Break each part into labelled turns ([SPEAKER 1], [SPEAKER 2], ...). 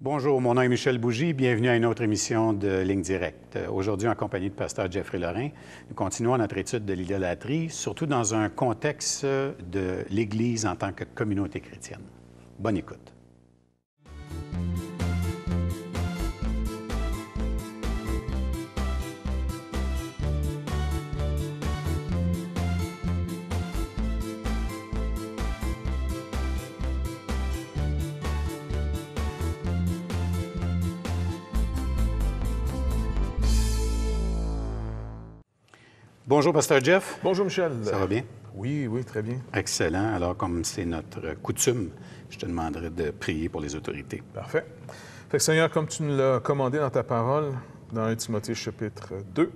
[SPEAKER 1] Bonjour, mon nom est Michel Bougie. Bienvenue à une autre émission de Ligne Directe. Aujourd'hui, en compagnie de pasteur Jeffrey Lorrain, nous continuons notre étude de l'idolâtrie, surtout dans un contexte de l'Église en tant que communauté chrétienne. Bonne écoute.
[SPEAKER 2] Bonjour, Pasteur Jeff. Bonjour, Michel. Ça va bien? Oui, oui, très bien.
[SPEAKER 1] Excellent. Alors, comme c'est notre coutume, je te demanderai de prier pour les autorités.
[SPEAKER 2] Parfait. Fait que, Seigneur, comme tu nous l'as commandé dans ta parole, dans 1 Timothée chapitre 2,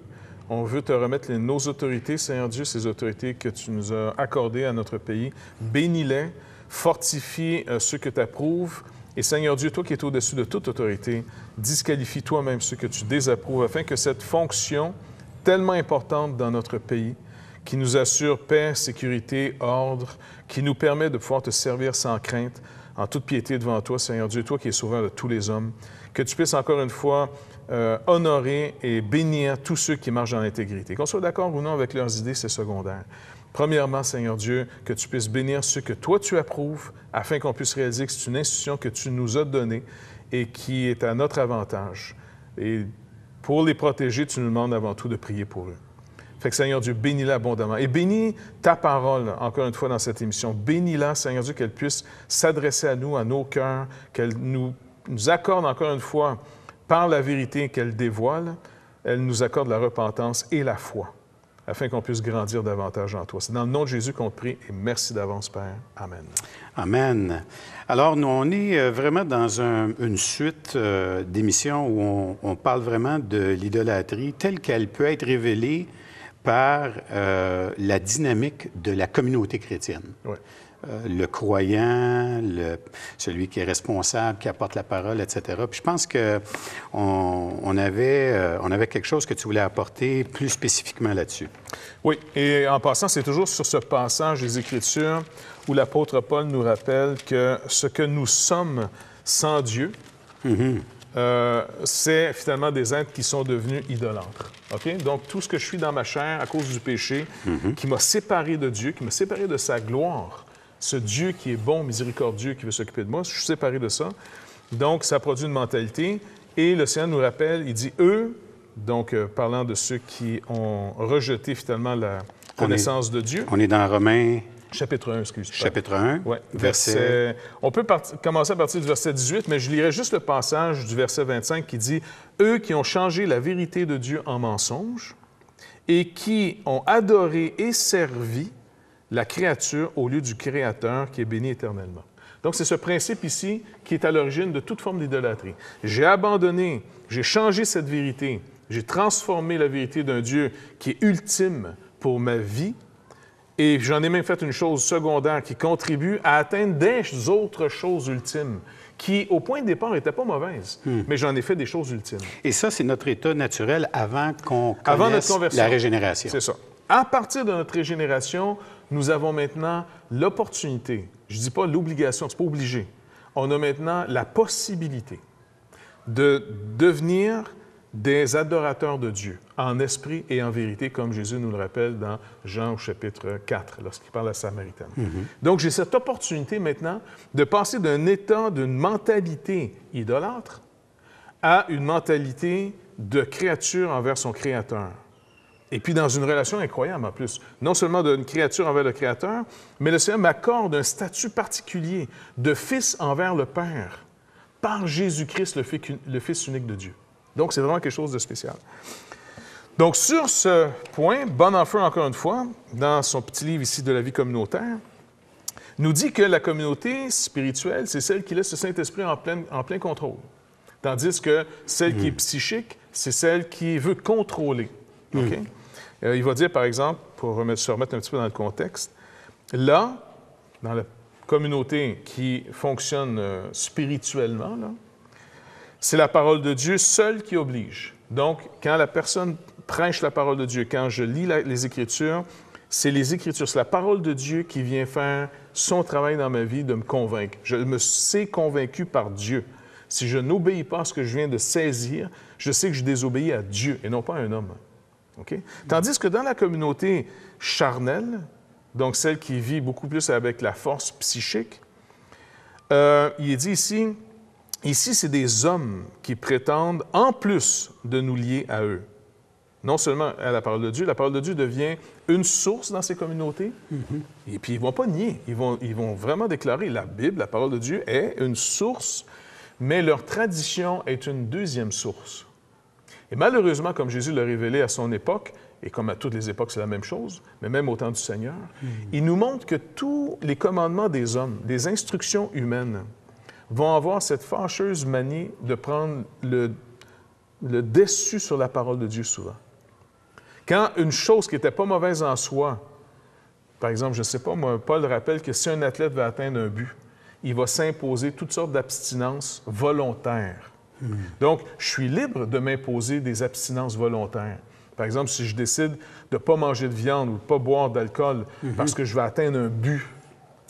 [SPEAKER 2] on veut te remettre nos autorités, Seigneur Dieu, ces autorités que tu nous as accordées à notre pays. Bénis-les, fortifie euh, ceux que tu approuves. Et Seigneur Dieu, toi qui es au-dessus de toute autorité, disqualifie toi-même ceux que tu désapprouves, afin que cette fonction tellement importante dans notre pays, qui nous assure paix, sécurité, ordre, qui nous permet de pouvoir te servir sans crainte, en toute piété devant toi, Seigneur Dieu, toi qui es sauveur de tous les hommes, que tu puisses encore une fois euh, honorer et bénir tous ceux qui marchent dans l'intégrité. Qu'on soit d'accord ou non avec leurs idées, c'est secondaire. Premièrement, Seigneur Dieu, que tu puisses bénir ceux que toi tu approuves, afin qu'on puisse réaliser que c'est une institution que tu nous as donnée et qui est à notre avantage. Et pour les protéger, tu nous demandes avant tout de prier pour eux. Fait que Seigneur Dieu, bénis-la abondamment. Et bénis ta parole, encore une fois, dans cette émission. Bénis-la, Seigneur Dieu, qu'elle puisse s'adresser à nous, à nos cœurs, qu'elle nous, nous accorde, encore une fois, par la vérité qu'elle dévoile, elle nous accorde la repentance et la foi afin qu'on puisse grandir davantage en toi. C'est dans le nom de Jésus qu'on te prie et merci d'avance, Père. Amen.
[SPEAKER 1] Amen. Alors, nous, on est euh, vraiment dans une suite euh, d'émissions où on, parle vraiment de l'idolâtrie telle qu'elle peut être révélée par euh, la dynamique de la communauté chrétienne. Oui. Euh, le croyant, celui qui est responsable, qui apporte la parole, etc. Puis je pense qu'on on avait, euh, on avait quelque chose que tu voulais apporter
[SPEAKER 2] plus spécifiquement là-dessus. Oui, et en passant, c'est toujours sur ce passage des Écritures où l'apôtre Paul nous rappelle que ce que nous sommes sans Dieu, mm-hmm. euh, c'est finalement des êtres qui sont devenus idolâtres. Donc, tout ce que je suis dans ma chair à cause du péché, mm-hmm. qui m'a séparé de Dieu, qui m'a séparé de sa gloire, ce Dieu qui est bon, miséricordieux, qui veut s'occuper de moi. Je suis séparé de ça. Donc, ça produit une mentalité. Et le Seigneur nous rappelle, il dit, eux, donc euh, parlant de ceux qui ont rejeté finalement la connaissance de Dieu.
[SPEAKER 1] On est dans Romains Chapitre 1, excusez-moi. Chapitre 1, verset...
[SPEAKER 2] On peut commencer à partir du verset 18, mais je lirai juste le passage du verset 25 qui dit « Eux qui ont changé la vérité de Dieu en mensonge et qui ont adoré et servi la créature au lieu du Créateur qui est béni éternellement. Donc, c'est ce principe ici qui est à l'origine de toute forme d'idolâtrie. J'ai abandonné, j'ai changé cette vérité, j'ai transformé la vérité d'un Dieu qui est ultime pour ma vie, et j'en ai même fait une chose secondaire qui contribue à atteindre des autres choses ultimes qui, au point de départ, n'étaient pas mauvaises, hmm. mais j'en ai fait des choses ultimes.
[SPEAKER 1] Et ça, c'est notre état naturel avant qu'on connaisse la régénération. C'est ça.
[SPEAKER 2] À partir de notre régénération, nous avons maintenant l'opportunité, je ne dis pas l'obligation, ce n'est pas obligé, on a maintenant la possibilité de devenir des adorateurs de Dieu en esprit et en vérité, comme Jésus nous le rappelle dans Jean au chapitre 4, lorsqu'il parle à Samaritaine. Mhm. Donc j'ai cette opportunité maintenant de passer d'un état, d'une mentalité idolâtre à une mentalité de créature envers son Créateur. Et puis dans une relation incroyable en plus, non seulement d'une créature envers le Créateur, mais le Seigneur m'accorde un statut particulier de fils envers le Père par Jésus-Christ, le Fils unique de Dieu. Donc c'est vraiment quelque chose de spécial. Donc sur ce point, Bon encore une fois, dans son petit livre ici de la vie communautaire, nous dit que la communauté spirituelle, c'est celle qui laisse le Saint-Esprit en plein, en plein contrôle. Tandis que celle qui est mhm. psychique, c'est celle qui veut contrôler. OK mhm. Euh, il va dire, par exemple, pour remettre, se remettre un petit peu dans le contexte, là, dans la communauté qui fonctionne euh, spirituellement, c'est la parole de Dieu seule qui oblige. Donc, quand la personne prêche la parole de Dieu, quand je lis les Écritures, c'est les Écritures, c'est la parole de Dieu qui vient faire son travail dans ma vie de me convaincre. Je me sais convaincu par Dieu. Si je n'obéis pas à ce que je viens de saisir, je sais que je désobéis à Dieu et non pas à un homme. Tandis que dans la communauté charnelle, donc celle qui vit beaucoup plus avec la force psychique, euh, il est dit ici, ici c'est des hommes qui prétendent en plus de nous lier à eux. Non seulement à la parole de Dieu, la parole de Dieu devient une source dans ces communautés, mm-hmm. et puis ils ne vont pas nier, ils vont, ils vont vraiment déclarer la Bible, la parole de Dieu est une source, mais leur tradition est une deuxième source. Et malheureusement, comme Jésus l'a révélé à son époque, et comme à toutes les époques, c'est la même chose, mais même au temps du Seigneur, hmm. il nous montre que tous les commandements des hommes, des instructions humaines, vont avoir cette fâcheuse manie de prendre le, déçu dessus sur la parole de Dieu souvent. Quand une chose qui n'était pas mauvaise en soi, par exemple, je ne sais pas, moi, Paul rappelle que si un athlète veut atteindre un but, il va s'imposer toutes sortes d'abstinences volontaires donc, je suis libre de m'imposer des abstinences volontaires. Par exemple, si je décide de ne pas manger de viande ou de ne pas boire d'alcool mhm. parce que je vais atteindre un but,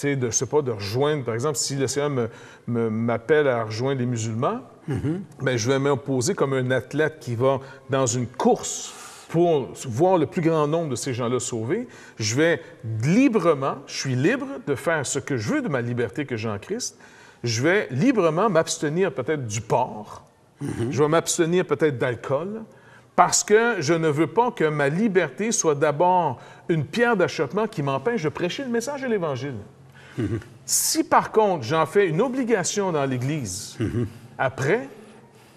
[SPEAKER 2] de, je sais pas, de rejoindre, par exemple, si le Seigneur m'appelle à rejoindre les musulmans, mais mhm. ben, je vais m'imposer comme un athlète qui va dans une course pour voir le plus grand nombre de ces gens-là sauvés. Je vais librement, je suis libre de faire ce que je veux de ma liberté que j'ai en Christ, je vais librement m'abstenir peut-être du porc, mhm. je vais m'abstenir peut-être d'alcool, parce que je ne veux pas que ma liberté soit d'abord une pierre d'achoppement qui m'empêche de prêcher le message de l'Évangile. Mhm. Si par contre j'en fais une obligation dans l'Église, mhm. après,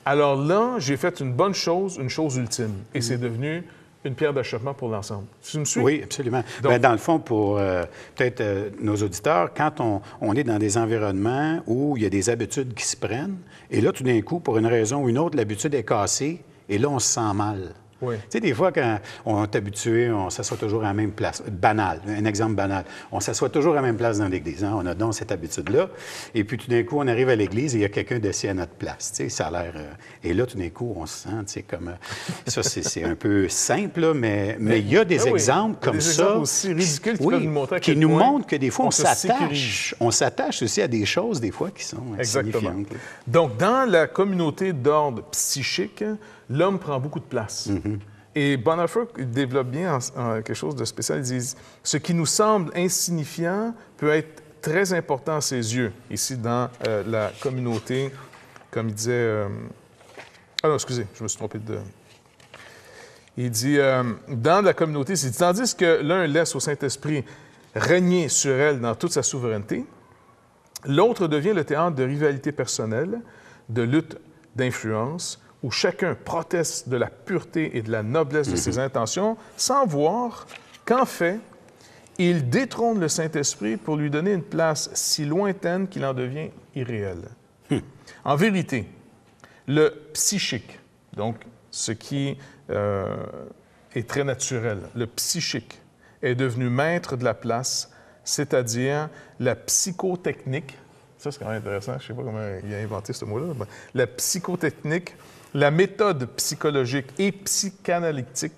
[SPEAKER 2] alors là, j'ai fait une bonne chose, une chose ultime, et c'est devenu une pierre d'achoppement pour l'ensemble. Tu me suis? Oui, absolument. Ben, dans
[SPEAKER 1] le fond, pour euh, peut-être euh, nos auditeurs, quand on, on, est dans des environnements où il y a des habitudes qui se prennent, et là, tout d'un coup, pour une raison ou une autre, l'habitude est cassée, et là, on se sent mal. Tu sais, des fois, quand on est habitué, on s'assoit toujours à la même place. Banal, un exemple banal. On s'assoit toujours à la même place dans l'église. Hein. On a donc cette habitude-là. Et puis, tout d'un coup, on arrive à l'église et il y a quelqu'un dessus à notre place. Tu sais, ça a l'air... Euh, et là, tout d'un coup, on se sent, tu comme... Euh, ça, c'est un peu simple, mais, mais il y a des ah exemples comme ça... aussi
[SPEAKER 2] qui, nous, qui nous montrent que des fois, on s'attache.
[SPEAKER 1] On s'attache aussi à des choses, des fois, qui sont euh, Exactement.
[SPEAKER 2] Donc, dans la communauté d'ordre psychique, l'homme prend beaucoup de place. Mm-hmm. Et Bonhoeffer développe bien quelque chose de spécial. Il dit « Ce qui nous semble insignifiant peut être très important à ses yeux, ici dans euh, la communauté, comme il disait. Euh, ah non, excusez, je me suis trompé de. Il dit euh, Dans la communauté, c'est tandis que l'un laisse au Saint-Esprit régner sur elle dans toute sa souveraineté, l'autre devient le théâtre de rivalités personnelles, de lutte, d'influence, où chacun proteste de la pureté et de la noblesse de ses mhm. intentions, sans voir qu'en fait, il détrône le Saint-Esprit pour lui donner une place si lointaine qu'il en devient irréel. Hmm. En vérité, le psychique, donc ce qui euh, est très naturel, le psychique est devenu maître de la place, c'est-à-dire la psychotechnique. Ça, c'est quand même intéressant. Je ne sais pas comment il a inventé ce mot-là. La psychotechnique la méthode psychologique et psychanalytique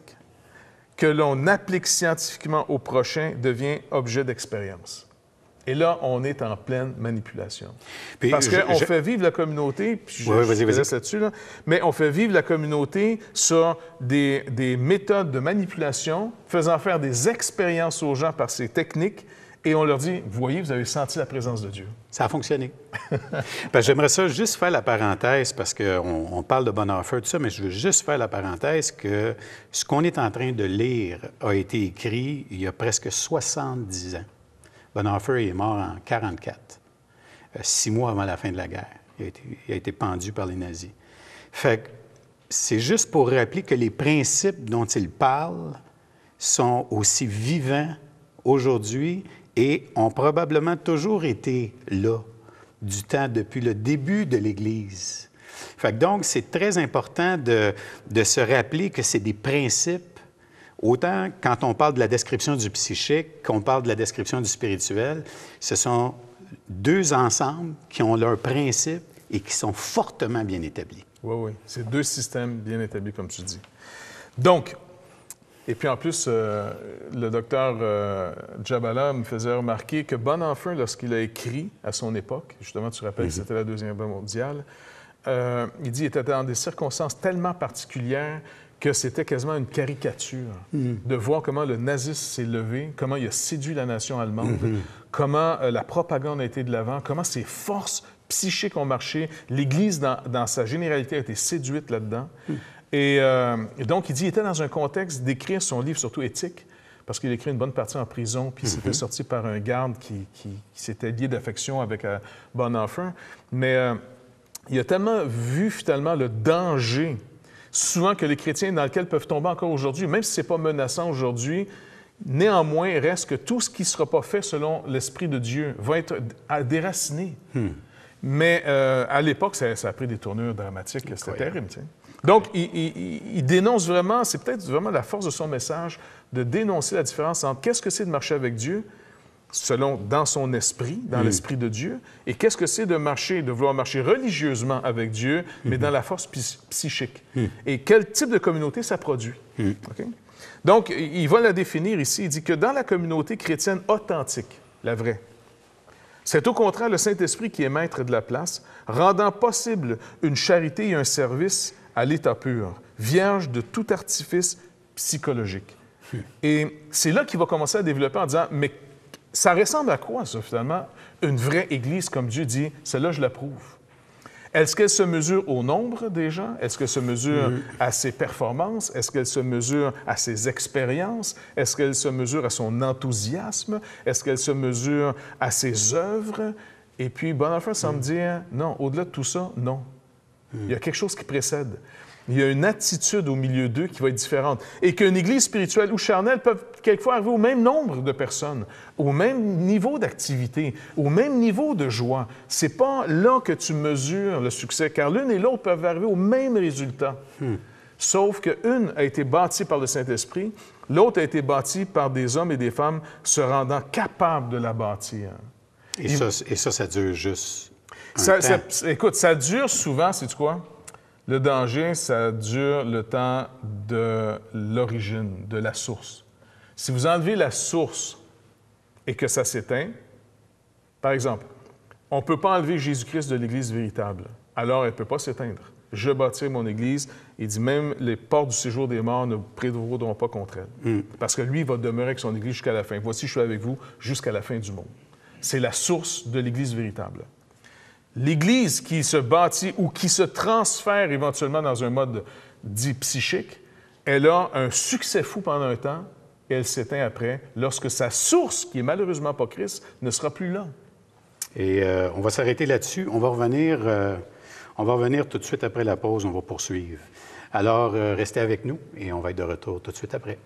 [SPEAKER 2] que l'on applique scientifiquement au prochain devient objet d'expérience. Et là, on est en pleine manipulation. Parce qu'on fait vivre la communauté, puis je, là-dessus, mais on fait vivre la communauté sur des méthodes de manipulation, faisant faire des expériences aux gens par ces techniques et on leur dit, Vous voyez, vous avez senti la présence de Dieu. Ça a fonctionné.
[SPEAKER 1] Ben, j'aimerais ça juste faire la parenthèse, parce qu'on on parle de Bonhoeffer, tout ça, mais je veux juste faire la parenthèse que ce qu'on est en train de lire a été écrit il y a presque 70 ans. Bonhoeffer est mort en 44, euh, six mois avant la fin de la guerre. Il a été, pendu par les nazis. Fait c'est juste pour rappeler que les principes dont il parle sont aussi vivants aujourd'hui et ont probablement toujours été là, du temps depuis le début de l'Église. Fait que donc, c'est très important de, se rappeler que c'est des principes, autant quand on parle de la description du psychique qu'on parle de la description du spirituel, ce sont deux ensembles qui ont leurs principes et qui sont fortement
[SPEAKER 2] bien établis. Oui, oui. C'est deux systèmes bien établis, comme tu dis. Donc, et puis en plus, euh, le docteur euh, Jabala me faisait remarquer que Bonenfant, lorsqu'il a écrit à son époque, justement, tu rappelles que mhm. c'était la Deuxième Guerre mondiale, euh, il dit qu'il était dans des circonstances tellement particulières que c'était quasiment une caricature mhm. de voir comment le nazisme s'est levé, comment il a séduit la nation allemande, mhm. comment euh, la propagande a été de l'avant, comment ses forces psychiques ont marché. L'Église, dans, dans, sa généralité, a été séduite là-dedans. Euh, et, donc, il dit, il était dans un contexte d'écrire son livre, surtout éthique, parce qu'il écrit une bonne partie en prison, puis il s'était c'était mhm. sorti par un garde qui, s'était lié d'affection avec bon euh, Bonhoeffer. Mais euh, il a tellement vu finalement le danger, souvent que les chrétiens dans lequel peuvent tomber encore aujourd'hui, même si ce n'est pas menaçant aujourd'hui, néanmoins reste que tout ce qui ne sera pas fait selon l'Esprit de Dieu va être déraciné. Hmm. Mais à l'époque, ça, a pris des tournures dramatiques, c'était terrible. sais. Donc, il, dénonce vraiment, c'est peut-être vraiment la force de son message, de dénoncer la différence entre qu'est-ce que c'est de marcher avec Dieu, selon dans son esprit, dans l'esprit de Dieu, et qu'est-ce que c'est de marcher, de vouloir marcher religieusement avec Dieu, mais dans la force psychique. Et quel type de communauté ça produit. Donc, il va la définir ici. Il dit que dans la communauté chrétienne authentique, la vraie, c'est au contraire le Saint-Esprit qui est maître de la place, rendant possible une charité et un service à l'état pur, vierge de tout artifice psychologique. Hmm. Et c'est là qu'il va commencer à développer en disant, mais ça ressemble à quoi, ça, finalement, une vraie Église, comme Dieu dit, celle-là, je l'approuve. Est-ce qu'elle se mesure au nombre des gens? Est-ce qu'elle se mesure à ses performances? Est-ce qu'elle se mesure à ses expériences? Est-ce qu'elle se mesure à son enthousiasme? Est-ce qu'elle se mesure à ses œuvres? Et puis, bon, à me hmm. dire, hein, non, au-delà de tout ça, non. Il y a quelque chose qui précède. Il y a une attitude au milieu d'eux qui va être différente. Et qu'une église spirituelle ou charnelle peuvent quelquefois arriver au même nombre de personnes, au même niveau d'activité, au même niveau de joie. C'est pas là que tu mesures le succès, car l'une et l'autre peuvent arriver au même résultat. Hmm. Sauf qu'une a été bâtie par le Saint-Esprit, l'autre a été bâtie par des hommes et des femmes se rendant capables de la bâtir. Ça,
[SPEAKER 1] et ça, ça dure juste
[SPEAKER 2] écoute, ça dure souvent, c'est quoi? Le danger, ça dure le temps de l'origine, de la source. Si vous enlevez la source et que ça s'éteint, par exemple, on ne peut pas enlever Jésus-Christ de l'Église véritable, alors elle ne peut pas s'éteindre. Je bâtirai mon Église. Il dit même les portes du séjour des morts ne prévaudront pas contre elle. Hmm. Parce que lui, il va demeurer avec son Église jusqu'à la fin. Voici, je suis avec vous jusqu'à la fin du monde. C'est la source de l'Église véritable. L'Église qui se bâtit ou qui se transfère éventuellement dans un mode dit psychique, elle a un succès fou pendant un temps et elle s'éteint après lorsque sa source, qui est malheureusement pas Christ, ne sera plus là.
[SPEAKER 1] Et euh, on va s'arrêter là-dessus. On va revenir. Euh, on va revenir tout de suite après la pause. On va poursuivre. Alors, euh, restez avec nous et on va être de retour tout de suite après.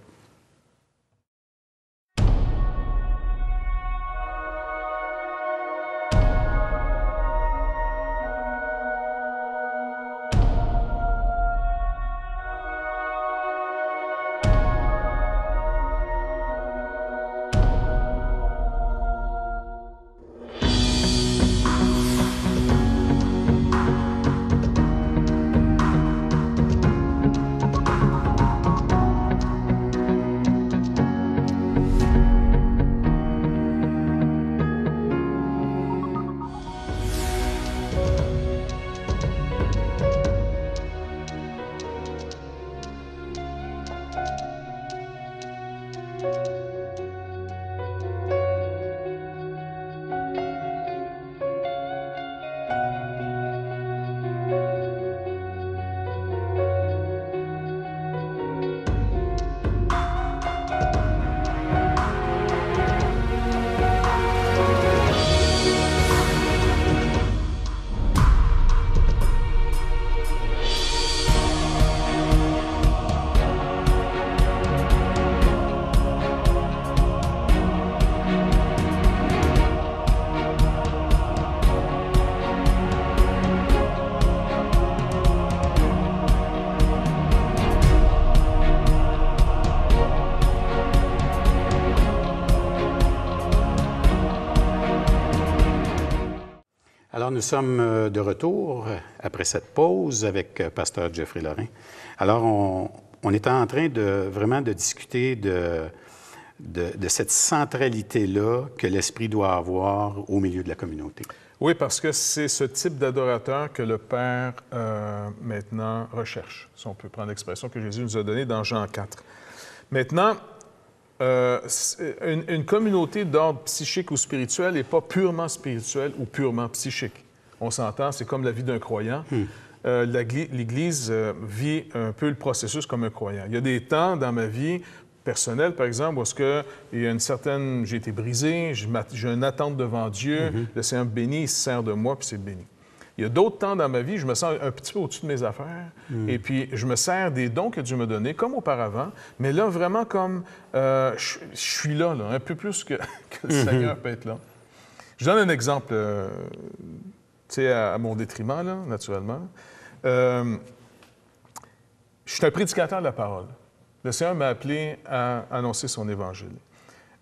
[SPEAKER 1] nous sommes euh, de retour après cette pause avec euh, Pasteur Geoffrey Lorrain. Alors, on, est en train de vraiment de discuter de, de, cette centralité-là que l'Esprit doit avoir au milieu de la communauté.
[SPEAKER 2] Oui, parce que c'est ce type d'adorateur que le Père euh, maintenant recherche, si on peut prendre l'expression que Jésus nous a donnée dans Jean 4. Maintenant, euh, euh, une, communauté d'ordre psychique ou spirituel n'est pas purement spirituel ou purement psychique. On s'entend, c'est comme la vie d'un croyant. Hmm. Euh, L'Église vit un peu le processus comme un croyant. Il y a des temps dans ma vie personnelle, par exemple, où ce que il y a une certaine, j'ai été brisé, j'ai une attente devant Dieu, hmm. le Seigneur béni, il se sert de moi, puis c'est béni. Il y a d'autres temps dans ma vie, je me sens un petit peu au-dessus de mes affaires. Mm. Et puis, je me sers des dons que Dieu m'a donnés, comme auparavant. Mais là, vraiment, comme euh, je, suis là, un peu plus que, le mm-hmm. Seigneur peut être là. Je donne un exemple, euh, tu sais, à, mon détriment, naturellement. Euh, je suis un prédicateur de la parole. Le Seigneur m'a appelé à annoncer son évangile.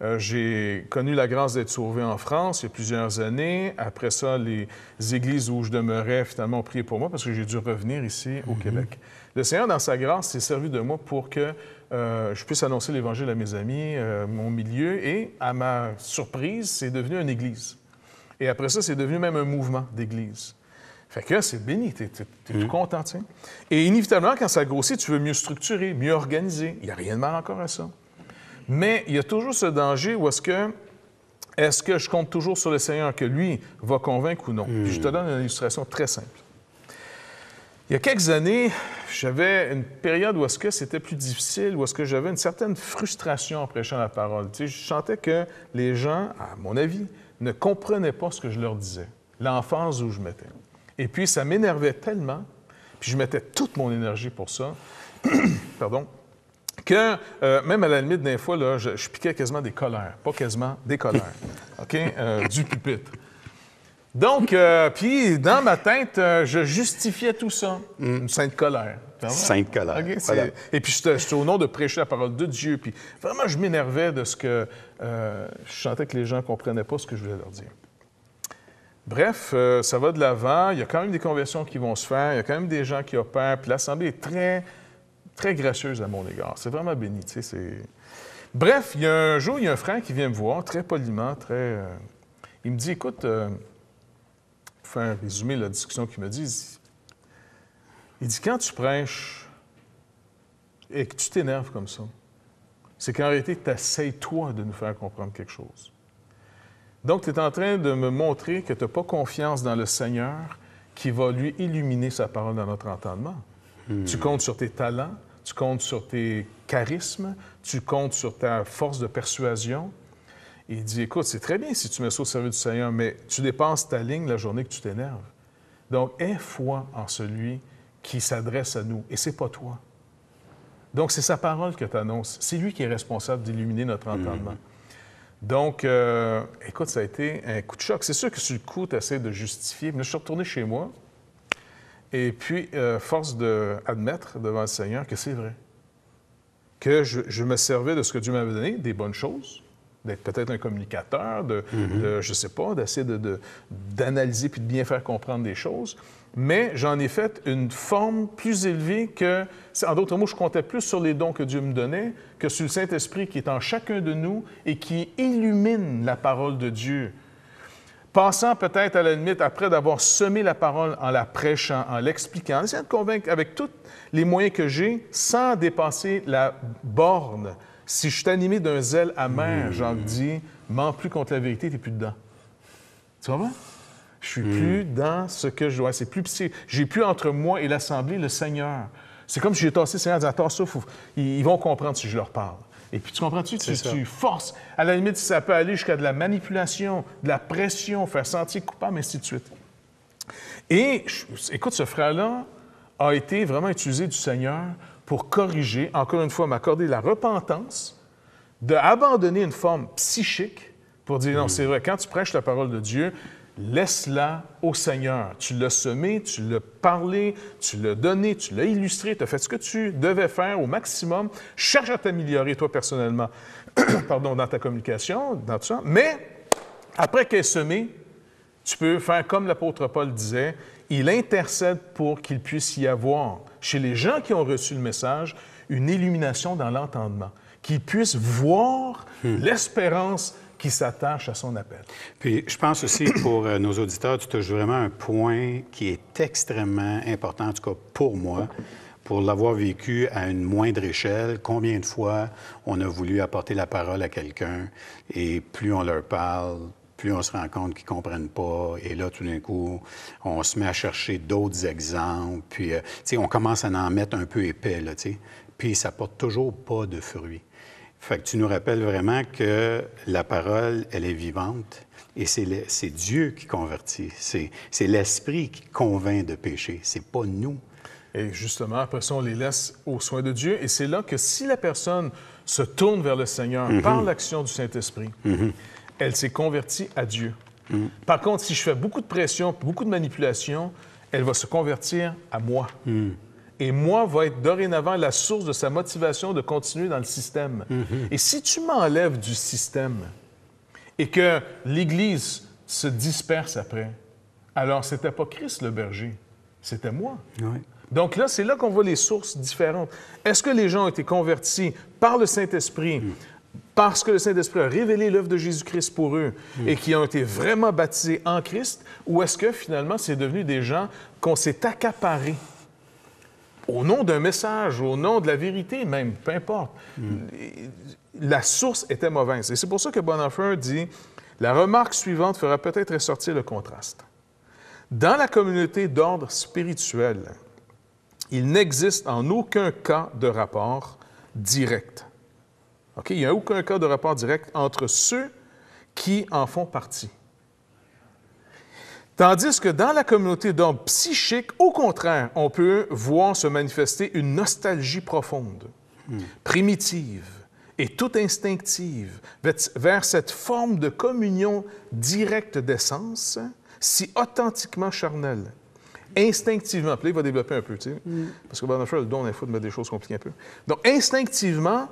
[SPEAKER 2] Euh, j'ai connu la grâce d'être sauvé en France il y a plusieurs années. Après ça, les églises où je demeurais, finalement, ont prié pour moi parce que j'ai dû revenir ici au mhm. Québec. Le Seigneur, dans sa grâce, s'est servi de moi pour que euh, je puisse annoncer l'Évangile à mes amis, euh, mon milieu, et à ma surprise, c'est devenu une église. Et après ça, c'est devenu même un mouvement d'église. Fait que c'est béni, t'es, es tout mhm. content, Et inévitablement, quand ça grossit, tu veux mieux structurer, mieux organiser. Il n'y a rien de mal encore à ça. Mais il y a toujours ce danger où est-ce que est-ce que je compte toujours sur le Seigneur que lui va convaincre ou non? je te donne une illustration très simple. Il y a quelques années, j'avais une période où est-ce que c'était plus difficile, où est-ce que j'avais une certaine frustration en prêchant la parole. Tu sais, je sentais que les gens, à mon avis, ne comprenaient pas ce que je leur disais, l'enfance où je mettais. Et puis ça m'énervait tellement, puis je mettais toute mon énergie pour ça, pardon, que euh, même à la limite, des fois, là, je, piquais quasiment des colères. Pas quasiment, des colères. OK? Euh, du pupitre. Donc, euh, puis dans ma tête, je justifiais tout ça. Mm. Une sainte colère. Sainte colère. Et puis, c'était au nom de prêcher la parole de Dieu. Puis vraiment, je m'énervais de ce que. je sentais que les gens ne comprenaient pas ce que je voulais leur dire. Bref, ça va de l'avant. Il y a quand même des conversions qui vont se faire. Il y a quand même des gens qui opèrent. Puis l'Assemblée est très très gracieuse à mon égard. C'est vraiment béni. Bref, il y a un jour, il y a un frère qui vient me voir, très poliment, très. Euh, il me dit Écoute, euh, pour faire résumer la discussion qu'il me dit, il dit Quand tu prêches et que tu t'énerves comme ça, c'est qu'en réalité, tu essaies, toi, de nous faire comprendre quelque chose. Donc, tu es en train de me montrer que tu n'as pas confiance dans le Seigneur qui va lui illuminer sa parole dans notre entendement. Hmm. Tu comptes sur tes talents, tu comptes sur tes charismes, tu comptes sur ta force de persuasion. il dit, écoute, c'est très bien si tu mets ça au service du Seigneur, mais tu dépenses ta ligne la journée que tu t'énerves. Donc, aie foi en celui qui s'adresse à nous, et c'est pas toi. Donc, c'est sa parole que tu annonces. C'est lui qui est responsable d'illuminer notre entendement. Mhm. Donc, euh, écoute, ça a été un coup de choc. C'est sûr que sur le coup, tu essaies de justifier. Mais je suis retourné chez moi, et puis, euh, force d'admettre devant le Seigneur que c'est vrai. Que je, me servais de ce que Dieu m'avait donné, des bonnes choses, d'être peut-être un communicateur, de, mhm. je sais pas, d'essayer d'analyser puis de bien faire comprendre des choses. Mais j'en ai fait une forme plus élevée que. En d'autres mots, je comptais plus sur les dons que Dieu me donnait que sur le Saint-Esprit qui est en chacun de nous et qui illumine la parole de Dieu passant peut-être à la limite, après d'avoir semé la parole en la prêchant, en l'expliquant, en essayant de convaincre avec tous les moyens que j'ai, sans dépasser la borne. Si je suis animé d'un zèle amer, j'en dis, dis' mens plus contre la vérité, t'es plus dedans. Tu vois? Je suis hmm. plus dans ce que je dois. C'est plus J'ai plus entre moi et l'Assemblée le Seigneur. C'est comme si j'étais aussi le Seigneur en Attends, ah, ça, ils vont comprendre si je leur parle. Et puis, tu comprends-tu? Tu, tu, forces. À la limite, ça peut aller jusqu'à de la manipulation, de la pression, faire sentir coupable, ainsi de suite. Et écoute, ce frère-là a été vraiment utilisé du Seigneur pour corriger, encore une fois, m'accorder la repentance, d'abandonner une forme psychique pour dire non, mm. c'est vrai, quand tu prêches la parole de Dieu, Laisse-la au Seigneur. Tu l'as semé, tu l'as parlé, tu l'as donné, tu l'as illustré, tu as fait ce que tu devais faire au maximum. Cherche à t'améliorer toi personnellement, pardon, dans ta communication, dans tout ça. Mais après qu'elle est semée, tu peux faire comme l'apôtre Paul disait, il intercède pour qu'il puisse y avoir, chez les gens qui ont reçu le message, une illumination dans l'entendement, qu'ils puissent voir hmm. l'espérance qui s'attache à son appel. Puis je
[SPEAKER 1] pense aussi pour euh, nos auditeurs, tu touches vraiment un point qui est extrêmement important, en tout cas pour moi pour l'avoir vécu à une moindre échelle, combien de fois on a voulu apporter la parole à quelqu'un et plus on leur parle, plus on se rend compte qu'ils comprennent pas. Et là, tout d'un coup, on se met à chercher d'autres exemples. Puis, euh, tu sais, on commence à en mettre un peu épais, là, tu sais. Puis, ça porte toujours pas de fruits. Fait que tu nous rappelles vraiment que la parole, elle est vivante et c'est
[SPEAKER 2] Dieu qui convertit. C'est l'Esprit qui convainc de pécher. C'est pas nous. Et justement, après ça, on les laisse aux soins de Dieu. Et c'est là que si la personne se tourne vers le Seigneur mhm. par l'action du Saint-Esprit, mhm. elle s'est convertie à Dieu. Mhm. Par contre, si je fais beaucoup de pression, beaucoup de manipulation, elle va se convertir à moi et moi va être dorénavant la source de sa motivation de continuer dans le système. Mhm. Et si tu m'enlèves du système et que l'Église se disperse après, alors c'était pas Christ le berger, c'était moi. Donc là, c'est là qu'on voit les sources différentes. Est-ce que les gens ont été convertis par le Saint-Esprit? Mm. parce que le Saint-Esprit a révélé l'œuvre de Jésus-Christ pour eux mm. et qui ont été vraiment baptisés en Christ, ou est-ce que finalement c'est devenu des gens qu'on s'est accaparés au nom d'un message, au nom de la vérité même, peu importe. Mm. La source était mauvaise. Et c'est pour ça que Bonhoeffer dit, la remarque suivante fera peut-être ressortir le contraste. Dans la communauté d'ordre spirituel, il n'existe en aucun cas de rapport direct. Il n'y a aucun cas de rapport direct entre ceux qui en font partie. Tandis que dans la communauté d'hommes psychiques, au contraire, on peut voir se manifester une nostalgie profonde, primitive et toute instinctive vers cette forme de communion directe d'essence si authentiquement charnelle. Instinctivement, puis il va développer un peu, mm. parce que Bernard a le don, de mettre des choses compliquées un peu. Donc, instinctivement,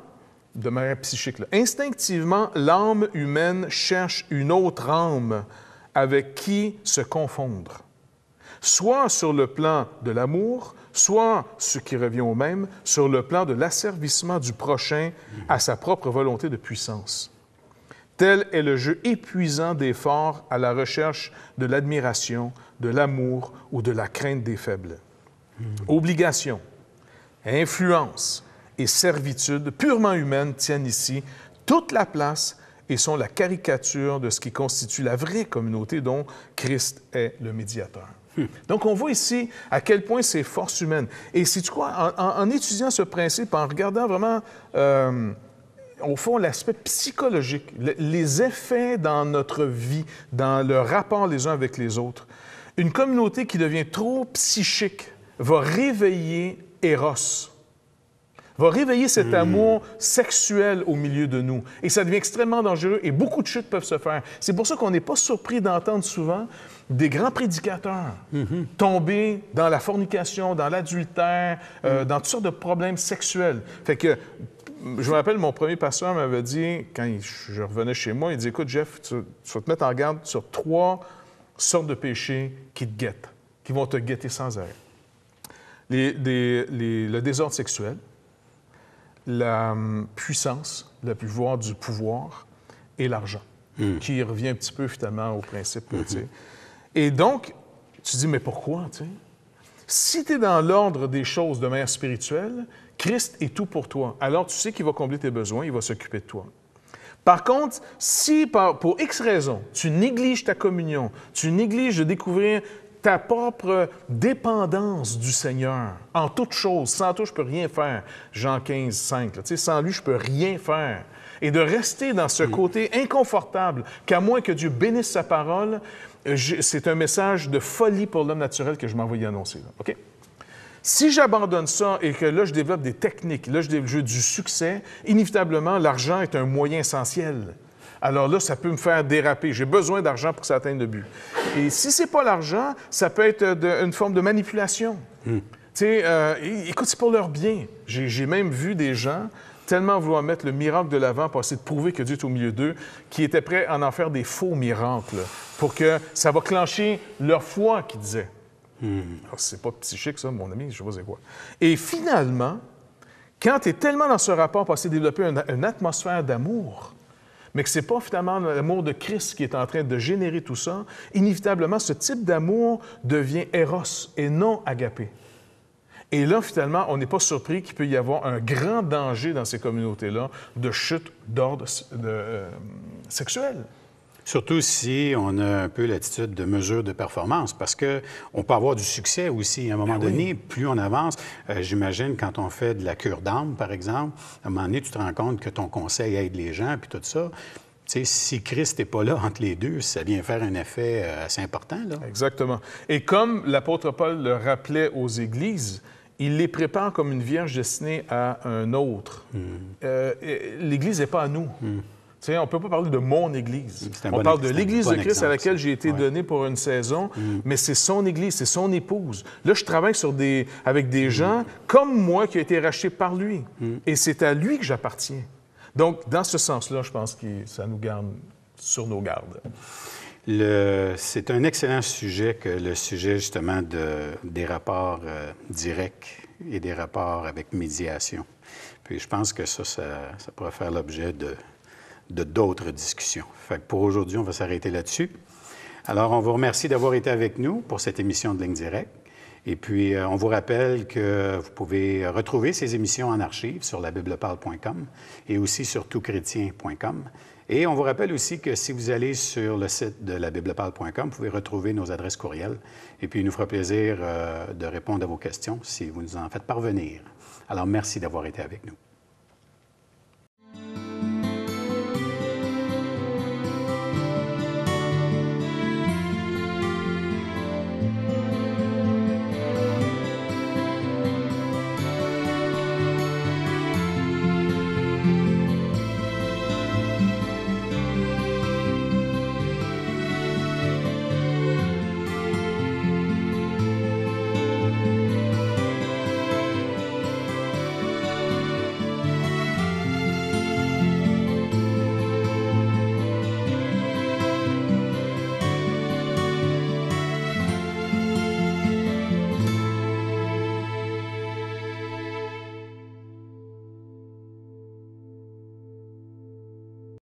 [SPEAKER 2] de manière psychique, instinctivement, l'âme humaine cherche une autre âme avec qui se confondre, soit sur le plan de l'amour, soit, ce qui revient au même, sur le plan de l'asservissement du prochain à sa propre volonté de puissance. Tel est le jeu épuisant d'efforts à la recherche de l'admiration, de l'amour ou de la crainte des faibles. Obligation, influence et servitude purement humaines tiennent ici toute la place et sont la caricature de ce qui constitue la vraie communauté dont Christ est le médiateur. Hmm. Donc, on voit ici à quel point ces forces humaines. Et si tu crois, en, étudiant ce principe, en regardant vraiment, euh, au fond, l'aspect psychologique, les effets dans notre vie, dans le rapport les uns avec les autres, une communauté qui devient trop psychique va réveiller Eros, va réveiller cet hmm. amour sexuel au milieu de nous. Et ça devient extrêmement dangereux et beaucoup de chutes peuvent se faire. C'est pour ça qu'on n'est pas surpris d'entendre souvent des grands prédicateurs hmm. tomber dans la fornication, dans l'adultère, euh, hmm. dans toutes sortes de problèmes sexuels. Fait que je me rappelle, mon premier pasteur m'avait dit, quand je revenais chez moi, il dit Écoute, Jeff, tu, vas te mettre en garde sur trois sortes de péchés qui te guettent, qui vont te guetter sans arrêt. Les, le désordre sexuel, la hum, puissance, le pouvoir du pouvoir et l'argent, hmm. qui revient un petit peu finalement au principe. Hmm. Et donc, tu dis, mais pourquoi? Tu sais? Si tu es dans l'ordre des choses de manière spirituelle, Christ est tout pour toi. Alors tu sais qu'il va combler tes besoins, il va s'occuper de toi. Par contre, si pour X raison, tu négliges ta communion, tu négliges de découvrir ta propre dépendance du Seigneur en toutes choses. Sans toi, je peux rien faire. Jean 15, 5. sans lui, je peux rien faire. Et de rester dans ce mm. côté inconfortable, qu'à moins que Dieu bénisse sa parole, euh, c'est un message de folie pour l'homme naturel que je m'envoie annoncer. OK? Si j'abandonne ça et que là, je développe des techniques, là, je développe du succès, inévitablement, l'argent est un moyen essentiel alors là, ça peut me faire déraper. J'ai besoin d'argent pour que ça atteigne le but. Et si c'est pas l'argent, ça peut être une forme de manipulation. Hmm. Tu sais, euh, écoute, c'est pour leur bien. J'ai même vu des gens tellement vouloir mettre le miracle de l'avant pour essayer de prouver que Dieu est au milieu d'eux, qui étaient prêts à en faire des faux miracles pour que ça va clencher leur foi, qui disait. Ce hmm. ah, C'est pas psychique, ça, mon ami, je sais pas quoi. Et finalement, quand tu es tellement dans ce rapport pour essayer de développer une atmosphère d'amour, mais que ce n'est pas finalement l'amour de Christ qui est en train de générer tout ça, inévitablement, ce type d'amour devient Eros et non agapé. Et là, finalement, on n'est pas surpris qu'il peut y avoir un grand danger dans ces communautés-là de chute d'ordre euh, sexuel. Surtout si on a un
[SPEAKER 1] peu l'attitude de mesure de performance, parce que on peut avoir du succès aussi. À un moment ben donné, plus on avance, euh, j'imagine quand on fait de la cure d'âme, par exemple, à un moment donné, tu te rends compte que ton conseil aide les gens, puis tout ça. sais, si Christ n'est pas là entre les deux, ça vient faire un
[SPEAKER 2] effet euh, assez important. Là. Exactement. Et comme l'apôtre Paul le rappelait aux églises, il les prépare comme une vierge destinée à un autre. Hmm. Euh, L'Église n'est pas à nous. Hmm on ne peut pas parler de mon Église. On parle de l'Église de Christ à laquelle j'ai été donné pour une saison, mm. mais c'est son Église, c'est son épouse. Là, je travaille avec des mm. gens comme moi qui ont été rachetés par lui. Mm. Et c'est à lui que j'appartiens. Donc, dans ce sens-là, je pense que ça nous garde sur nos gardes.
[SPEAKER 1] C'est un excellent sujet que le sujet justement de... des rapports euh, directs et des rapports avec médiation. Puis je pense que ça, ça pourrait faire l'objet de de d'autres discussions. pour aujourd'hui, on va s'arrêter là-dessus. Alors, on vous remercie d'avoir été avec nous pour cette émission de Ligne Direct. Et puis, euh, on vous rappelle que vous pouvez retrouver ces émissions en archive sur labibleparle.com et aussi sur toutchrétien.com. Et on vous rappelle aussi que si vous allez sur le site de labibleparle.com, vous pouvez retrouver nos adresses courriel. Et puis, il nous fera plaisir euh, de répondre à vos questions si vous nous en faites parvenir. Alors, merci d'avoir été avec nous.